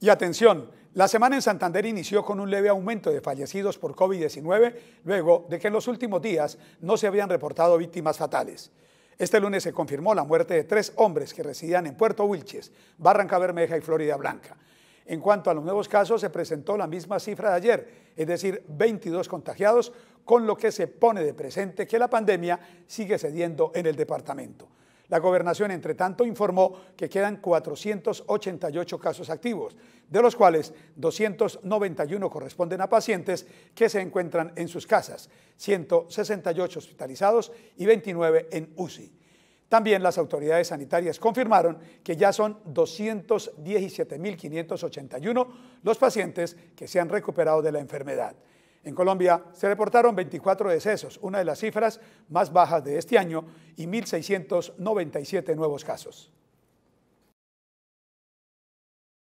Y atención, la semana en Santander inició con un leve aumento de fallecidos por COVID-19, luego de que en los últimos días no se habían reportado víctimas fatales. Este lunes se confirmó la muerte de tres hombres que residían en Puerto Wilches, Barranca Bermeja y Florida Blanca. En cuanto a los nuevos casos, se presentó la misma cifra de ayer, es decir, 22 contagiados, con lo que se pone de presente que la pandemia sigue cediendo en el departamento. La gobernación, entre tanto, informó que quedan 488 casos activos, de los cuales 291 corresponden a pacientes que se encuentran en sus casas, 168 hospitalizados y 29 en UCI. También las autoridades sanitarias confirmaron que ya son 217.581 los pacientes que se han recuperado de la enfermedad. En Colombia se reportaron 24 decesos, una de las cifras más bajas de este año, y 1.697 nuevos casos.